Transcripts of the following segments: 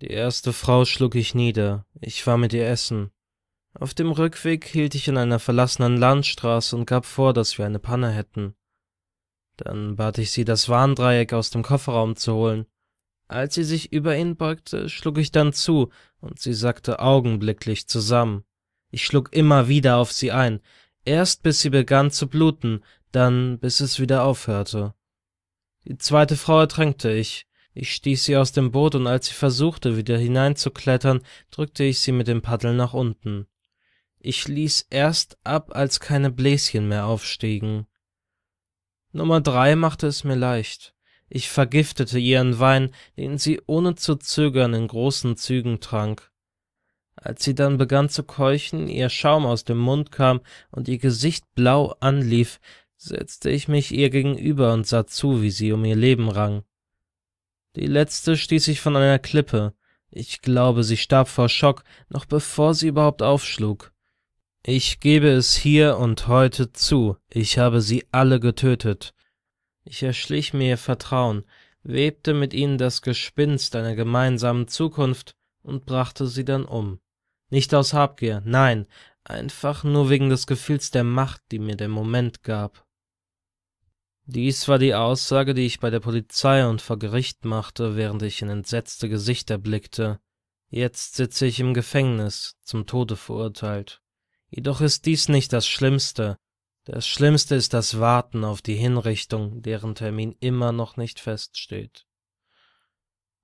Die erste Frau schlug ich nieder, ich war mit ihr essen. Auf dem Rückweg hielt ich in einer verlassenen Landstraße und gab vor, dass wir eine Panne hätten. Dann bat ich sie, das Warndreieck aus dem Kofferraum zu holen. Als sie sich über ihn beugte, schlug ich dann zu, und sie sackte augenblicklich zusammen. Ich schlug immer wieder auf sie ein, erst bis sie begann zu bluten, dann bis es wieder aufhörte. Die zweite Frau ertränkte ich, ich stieß sie aus dem Boot und als sie versuchte, wieder hineinzuklettern, drückte ich sie mit dem Paddel nach unten. Ich ließ erst ab, als keine Bläschen mehr aufstiegen. Nummer drei machte es mir leicht. Ich vergiftete ihren Wein, den sie ohne zu zögern in großen Zügen trank. Als sie dann begann zu keuchen, ihr Schaum aus dem Mund kam und ihr Gesicht blau anlief, setzte ich mich ihr gegenüber und sah zu, wie sie um ihr Leben rang. Die letzte stieß ich von einer Klippe. Ich glaube, sie starb vor Schock, noch bevor sie überhaupt aufschlug. Ich gebe es hier und heute zu, ich habe sie alle getötet. Ich erschlich mir ihr Vertrauen, webte mit ihnen das Gespinst einer gemeinsamen Zukunft und brachte sie dann um. Nicht aus Habgier, nein, einfach nur wegen des Gefühls der Macht, die mir der Moment gab. Dies war die Aussage, die ich bei der Polizei und vor Gericht machte, während ich in entsetzte Gesichter blickte. Jetzt sitze ich im Gefängnis, zum Tode verurteilt. Jedoch ist dies nicht das Schlimmste. Das Schlimmste ist das Warten auf die Hinrichtung, deren Termin immer noch nicht feststeht.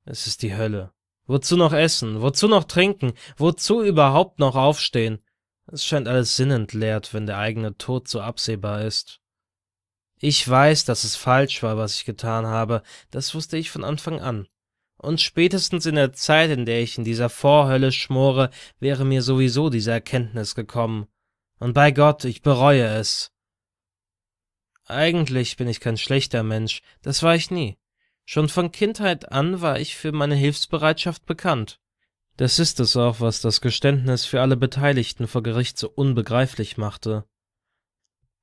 Es ist die Hölle. Wozu noch essen? Wozu noch trinken? Wozu überhaupt noch aufstehen? Es scheint alles sinnentleert, wenn der eigene Tod so absehbar ist. Ich weiß, dass es falsch war, was ich getan habe, das wusste ich von Anfang an. Und spätestens in der Zeit, in der ich in dieser Vorhölle schmore, wäre mir sowieso diese Erkenntnis gekommen. Und bei Gott, ich bereue es. Eigentlich bin ich kein schlechter Mensch, das war ich nie. Schon von Kindheit an war ich für meine Hilfsbereitschaft bekannt. Das ist es auch, was das Geständnis für alle Beteiligten vor Gericht so unbegreiflich machte.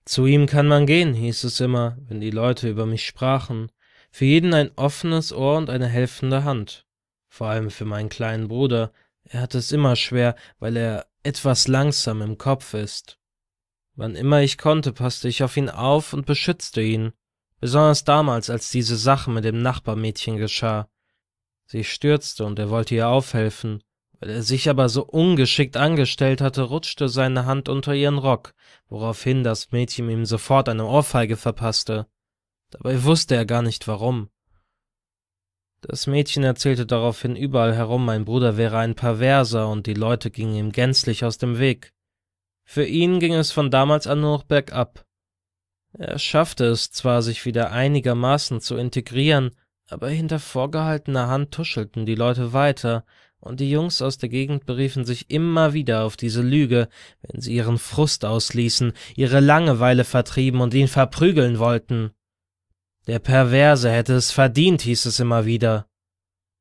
Zu ihm kann man gehen, hieß es immer, wenn die Leute über mich sprachen, für jeden ein offenes Ohr und eine helfende Hand. Vor allem für meinen kleinen Bruder, er hat es immer schwer, weil er etwas langsam im Kopf ist. Wann immer ich konnte, passte ich auf ihn auf und beschützte ihn, besonders damals, als diese Sache mit dem Nachbarmädchen geschah. Sie stürzte und er wollte ihr aufhelfen, weil er sich aber so ungeschickt angestellt hatte, rutschte seine Hand unter ihren Rock, woraufhin das Mädchen ihm sofort eine Ohrfeige verpasste. Dabei wusste er gar nicht warum. Das Mädchen erzählte daraufhin überall herum, mein Bruder wäre ein Perverser und die Leute gingen ihm gänzlich aus dem Weg. Für ihn ging es von damals an nur noch bergab. Er schaffte es zwar, sich wieder einigermaßen zu integrieren, aber hinter vorgehaltener Hand tuschelten die Leute weiter und die Jungs aus der Gegend beriefen sich immer wieder auf diese Lüge, wenn sie ihren Frust ausließen, ihre Langeweile vertrieben und ihn verprügeln wollten. Der Perverse hätte es verdient, hieß es immer wieder.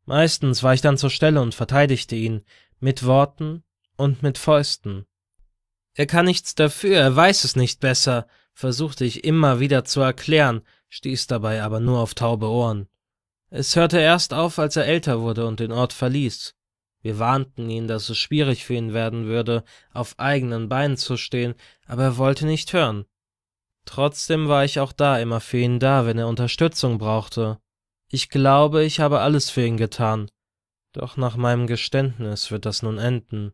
Meistens war ich dann zur Stelle und verteidigte ihn, mit Worten und mit Fäusten. Er kann nichts dafür, er weiß es nicht besser, versuchte ich immer wieder zu erklären, stieß dabei aber nur auf taube Ohren. Es hörte erst auf, als er älter wurde und den Ort verließ. Wir warnten ihn, dass es schwierig für ihn werden würde, auf eigenen Beinen zu stehen, aber er wollte nicht hören. Trotzdem war ich auch da immer für ihn da, wenn er Unterstützung brauchte. Ich glaube, ich habe alles für ihn getan. Doch nach meinem Geständnis wird das nun enden.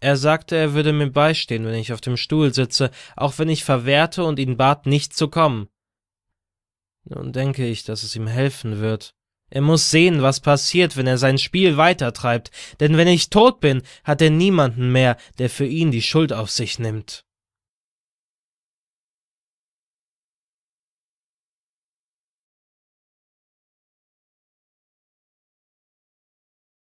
Er sagte, er würde mir beistehen, wenn ich auf dem Stuhl sitze, auch wenn ich verwehrte und ihn bat, nicht zu kommen. Nun denke ich, dass es ihm helfen wird. Er muss sehen, was passiert, wenn er sein Spiel weitertreibt, denn wenn ich tot bin, hat er niemanden mehr, der für ihn die Schuld auf sich nimmt.